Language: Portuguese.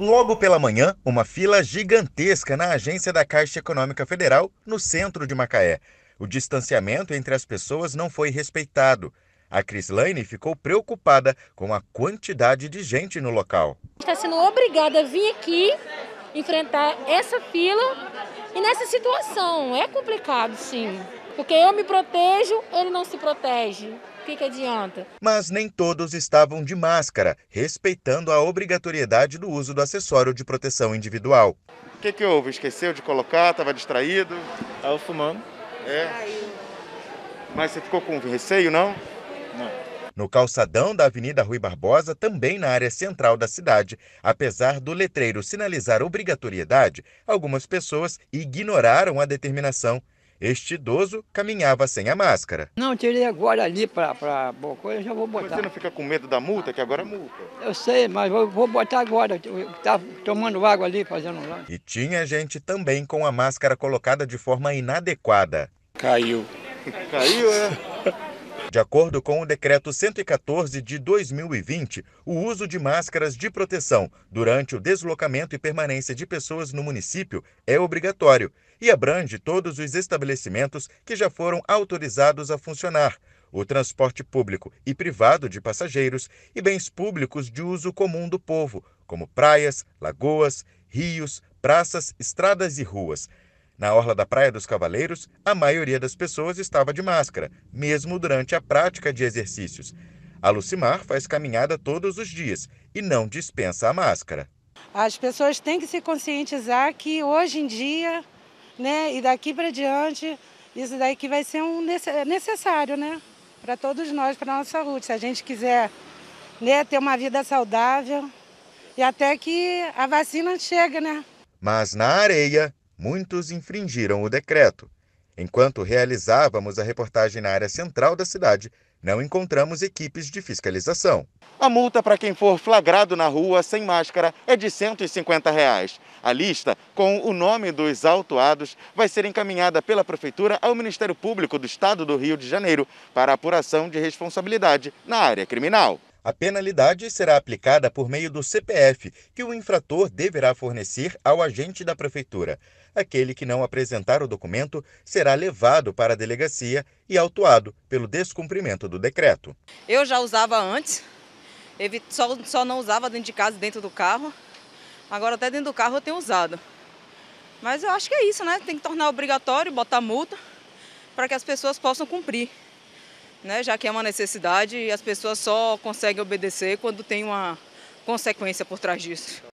Logo pela manhã, uma fila gigantesca na agência da Caixa Econômica Federal, no centro de Macaé. O distanciamento entre as pessoas não foi respeitado. A Crislaine ficou preocupada com a quantidade de gente no local. Está sendo obrigada a vir aqui enfrentar essa fila e nessa situação. É complicado, sim. Porque eu me protejo, ele não se protege. O que, que adianta? Mas nem todos estavam de máscara, respeitando a obrigatoriedade do uso do acessório de proteção individual. O que, que houve? Esqueceu de colocar? Estava distraído? Estava fumando. É. Mas você ficou com receio, não? Não. No calçadão da Avenida Rui Barbosa, também na área central da cidade, apesar do letreiro sinalizar obrigatoriedade, algumas pessoas ignoraram a determinação. Este idoso caminhava sem a máscara. Não, tirei agora ali para Bocoia, já vou botar. Mas você não fica com medo da multa, que agora é multa? Eu sei, mas vou, vou botar agora. Estava tá tomando água ali, fazendo lá. E tinha gente também com a máscara colocada de forma inadequada. Caiu. Caiu, é? De acordo com o decreto 114 de 2020, o uso de máscaras de proteção durante o deslocamento e permanência de pessoas no município é obrigatório e abrange todos os estabelecimentos que já foram autorizados a funcionar, o transporte público e privado de passageiros e bens públicos de uso comum do povo, como praias, lagoas, rios, praças, estradas e ruas. Na orla da Praia dos Cavaleiros, a maioria das pessoas estava de máscara, mesmo durante a prática de exercícios. A Lucimar faz caminhada todos os dias e não dispensa a máscara. As pessoas têm que se conscientizar que hoje em dia, né, e daqui para diante, isso daí que vai ser um necessário, né, para todos nós, para a nossa saúde. Se a gente quiser, né, ter uma vida saudável e até que a vacina chega, né? Mas na areia, muitos infringiram o decreto. Enquanto realizávamos a reportagem na área central da cidade, não encontramos equipes de fiscalização. A multa para quem for flagrado na rua sem máscara é de R$ 150. Reais. A lista com o nome dos autuados vai ser encaminhada pela Prefeitura ao Ministério Público do Estado do Rio de Janeiro para apuração de responsabilidade na área criminal. A penalidade será aplicada por meio do CPF, que o infrator deverá fornecer ao agente da prefeitura. Aquele que não apresentar o documento será levado para a delegacia e autuado pelo descumprimento do decreto. Eu já usava antes, só, não usava dentro de casa, dentro do carro. Agora até dentro do carro eu tenho usado. Mas eu acho que é isso, né? Tem que tornar obrigatório, botar multa, para que as pessoas possam cumprir né, já que é uma necessidade e as pessoas só conseguem obedecer quando tem uma consequência por trás disso.